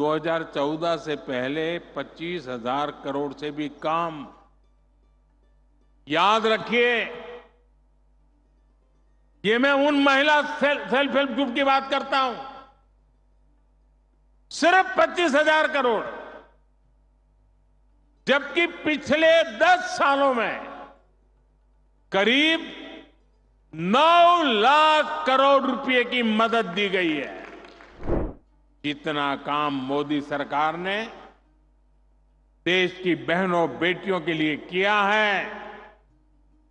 2014 से पहले पच्चीस हजार करोड़ से भी कम याद रखिए ये मैं उन महिला सेल्फ हेल्प ग्रुप की बात करता हूं सिर्फ पच्चीस हजार करोड़ जबकि पिछले दस सालों में करीब नौ लाख करोड़ रुपए की मदद दी गई है इतना काम मोदी सरकार ने देश की बहनों बेटियों के लिए किया है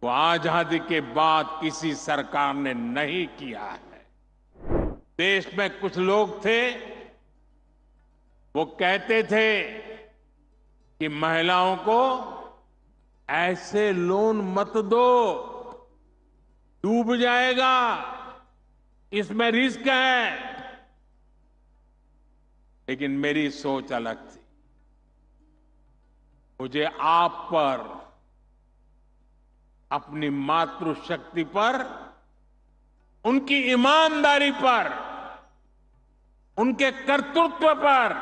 वो आजादी के बाद किसी सरकार ने नहीं किया है देश में कुछ लोग थे वो कहते थे कि महिलाओं को ऐसे लोन मत दो डूब जाएगा इसमें रिस्क है लेकिन मेरी सोच अलग थी मुझे आप पर अपनी मातृशक्ति पर उनकी ईमानदारी पर उनके कर्तृत्व पर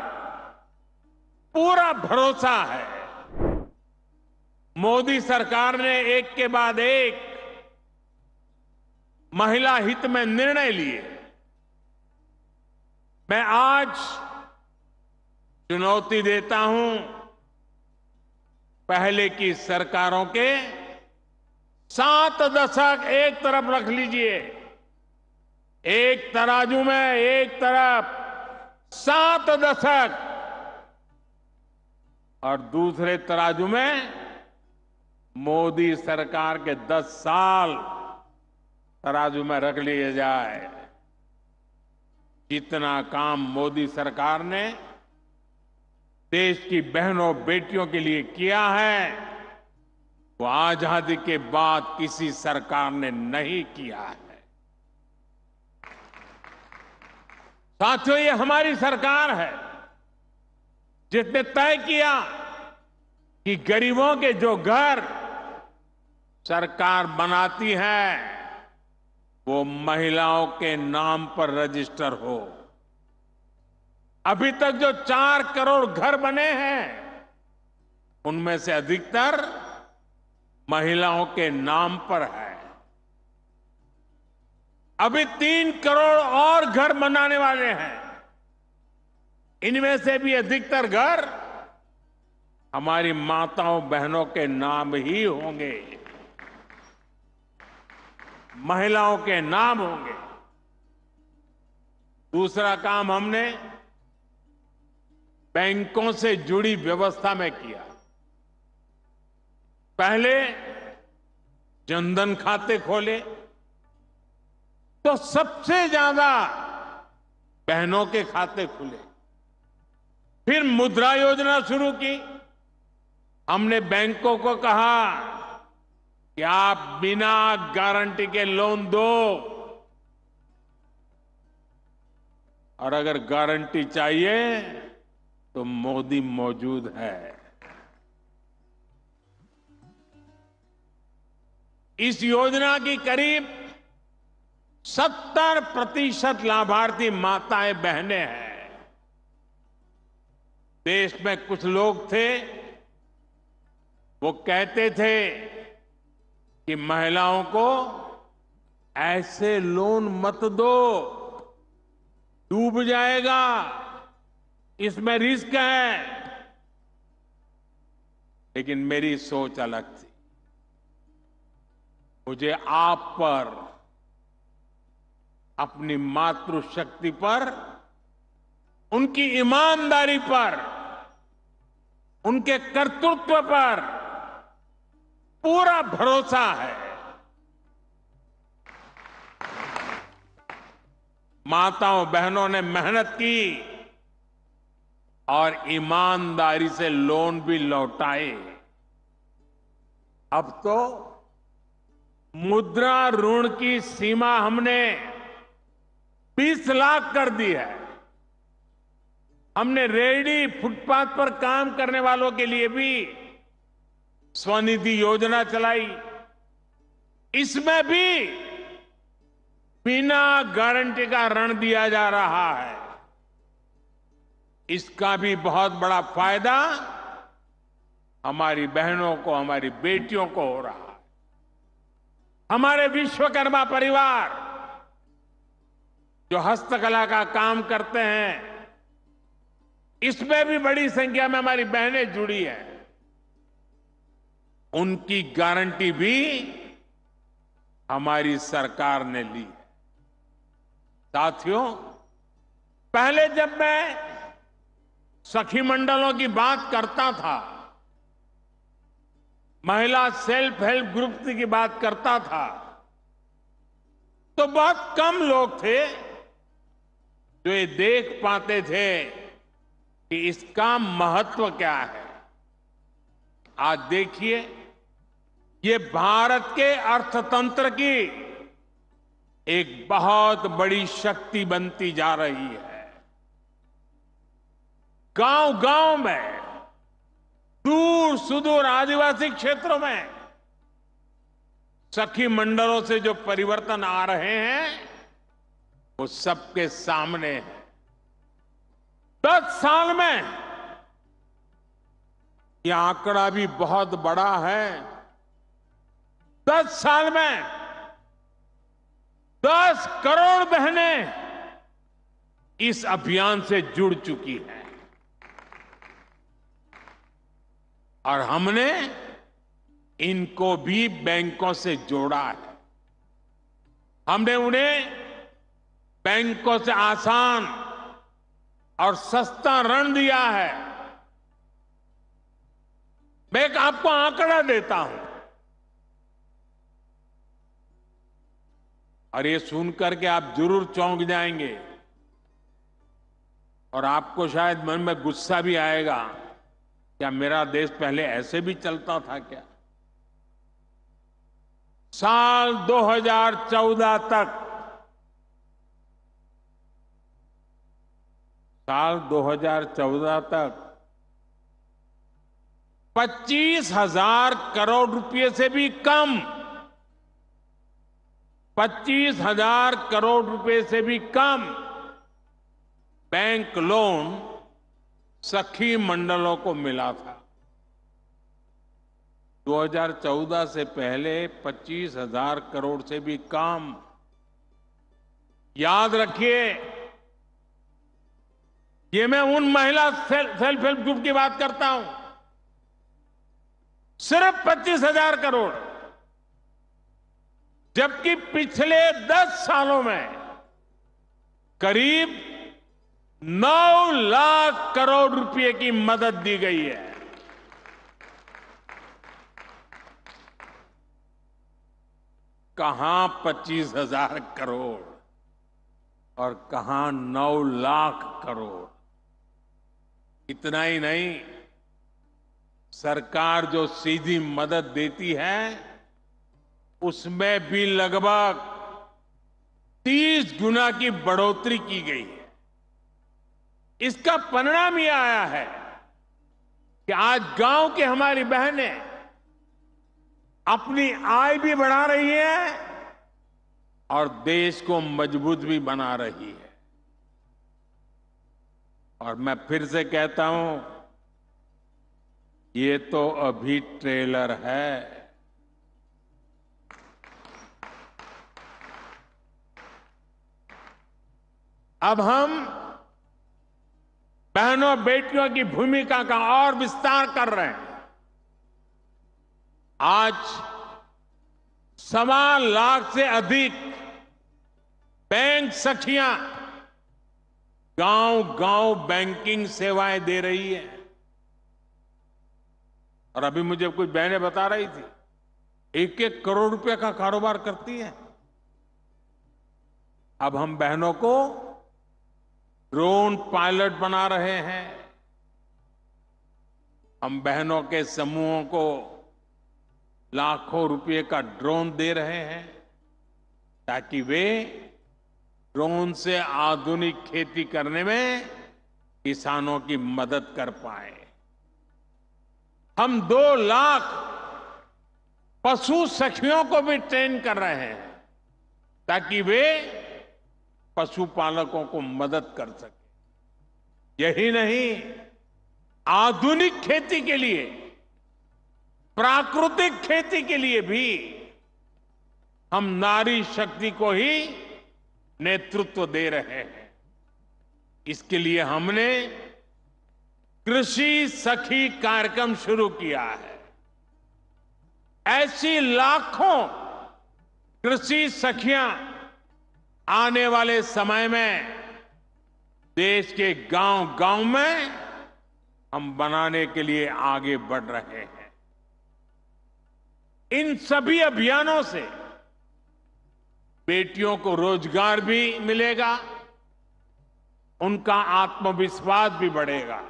पूरा भरोसा है मोदी सरकार ने एक के बाद एक महिला हित में निर्णय लिए मैं आज चुनौती देता हूं पहले की सरकारों के सात दशक एक तरफ रख लीजिए एक तराजू में एक तरफ सात दशक और दूसरे तराजू में मोदी सरकार के दस साल तराजू में रख लिए जाए जितना काम मोदी सरकार ने देश की बहनों बेटियों के लिए किया है वो आजादी के बाद किसी सरकार ने नहीं किया है साथियों ये हमारी सरकार है जिसने तय किया कि गरीबों के जो घर सरकार बनाती है वो महिलाओं के नाम पर रजिस्टर हो अभी तक जो चार करोड़ घर बने हैं उनमें से अधिकतर महिलाओं के नाम पर है अभी तीन करोड़ और घर बनाने वाले हैं इनमें से भी अधिकतर घर हमारी माताओं बहनों के नाम ही होंगे महिलाओं के नाम होंगे दूसरा काम हमने बैंकों से जुड़ी व्यवस्था में किया पहले जनधन खाते खोले तो सबसे ज्यादा बहनों के खाते खुले फिर मुद्रा योजना शुरू की हमने बैंकों को कहा कि आप बिना गारंटी के लोन दो और अगर गारंटी चाहिए तो मोदी मौजूद है इस योजना की करीब 70 प्रतिशत लाभार्थी माताएं बहनें हैं देश में कुछ लोग थे वो कहते थे कि महिलाओं को ऐसे लोन मत दो डूब जाएगा इसमें रिस्क है लेकिन मेरी सोच अलग थी मुझे आप पर अपनी मातृशक्ति पर उनकी ईमानदारी पर उनके कर्तृत्व पर पूरा भरोसा है माताओं बहनों ने मेहनत की और ईमानदारी से लोन भी लौटाए अब तो मुद्रा ऋण की सीमा हमने 20 लाख कर दी है हमने रेडी फुटपाथ पर काम करने वालों के लिए भी स्वनिधि योजना चलाई इसमें भी बिना गारंटी का ऋण दिया जा रहा है इसका भी बहुत बड़ा फायदा हमारी बहनों को हमारी बेटियों को हो रहा है हमारे विश्वकर्मा परिवार जो हस्तकला का काम करते हैं इसमें भी बड़ी संख्या में हमारी बहनें जुड़ी हैं उनकी गारंटी भी हमारी सरकार ने ली है साथियों पहले जब मैं सखी मंडलों की बात करता था महिला सेल्फ हेल्प ग्रुप की बात करता था तो बहुत कम लोग थे जो ये देख पाते थे कि इसका महत्व क्या है आज देखिए ये भारत के अर्थतंत्र की एक बहुत बड़ी शक्ति बनती जा रही है गांव गांव में दूर सुदूर आदिवासी क्षेत्रों में सखी मंडलों से जो परिवर्तन आ रहे हैं वो सबके सामने है दस साल में ये आंकड़ा भी बहुत बड़ा है दस साल में दस करोड़ बहनें इस अभियान से जुड़ चुकी हैं और हमने इनको भी बैंकों से जोड़ा है हमने उन्हें बैंकों से आसान और सस्ता ऋण दिया है मैं एक आपको आंकड़ा देता हूं और ये सुन करके आप जरूर चौंक जाएंगे और आपको शायद मन में गुस्सा भी आएगा क्या मेरा देश पहले ऐसे भी चलता था क्या साल 2014 तक साल 2014 तक पच्चीस हजार करोड़ रुपए से भी कम पच्चीस हजार करोड़ रुपए से भी कम बैंक लोन सखी मंडलों को मिला था 2014 से पहले पच्चीस हजार करोड़ से भी काम याद रखिए ये मैं उन महिला सेल्फ हेल्प ग्रुप की बात करता हूं सिर्फ पच्चीस हजार करोड़ जबकि पिछले दस सालों में करीब नौ लाख करोड़ रुपए की मदद दी गई है कहां पच्चीस हजार करोड़ और कहा नौ लाख करोड़ इतना ही नहीं सरकार जो सीधी मदद देती है उसमें भी लगभग तीस गुना की बढ़ोतरी की गई है इसका परिणाम यह आया है कि आज गांव की हमारी बहनें अपनी आय भी बढ़ा रही है और देश को मजबूत भी बना रही है और मैं फिर से कहता हूं ये तो अभी ट्रेलर है अब हम बहनों बेटियों की भूमिका का और विस्तार कर रहे हैं आज सवा लाख से अधिक बैंक सखियां गांव गांव बैंकिंग सेवाएं दे रही है और अभी मुझे कुछ बहने बता रही थी एक एक करोड़ रुपए का कारोबार करती है अब हम बहनों को ड्रोन पायलट बना रहे हैं हम बहनों के समूहों को लाखों रुपए का ड्रोन दे रहे हैं ताकि वे ड्रोन से आधुनिक खेती करने में किसानों की मदद कर पाए हम दो लाख पशु सखियों को भी ट्रेन कर रहे हैं ताकि वे पशुपालकों को मदद कर सके यही नहीं आधुनिक खेती के लिए प्राकृतिक खेती के लिए भी हम नारी शक्ति को ही नेतृत्व दे रहे हैं इसके लिए हमने कृषि सखी कार्यक्रम शुरू किया है ऐसी लाखों कृषि सखियां आने वाले समय में देश के गांव गांव में हम बनाने के लिए आगे बढ़ रहे हैं इन सभी अभियानों से बेटियों को रोजगार भी मिलेगा उनका आत्मविश्वास भी बढ़ेगा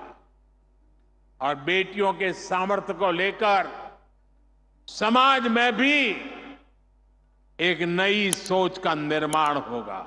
और बेटियों के सामर्थ्य को लेकर समाज में भी एक नई सोच का निर्माण होगा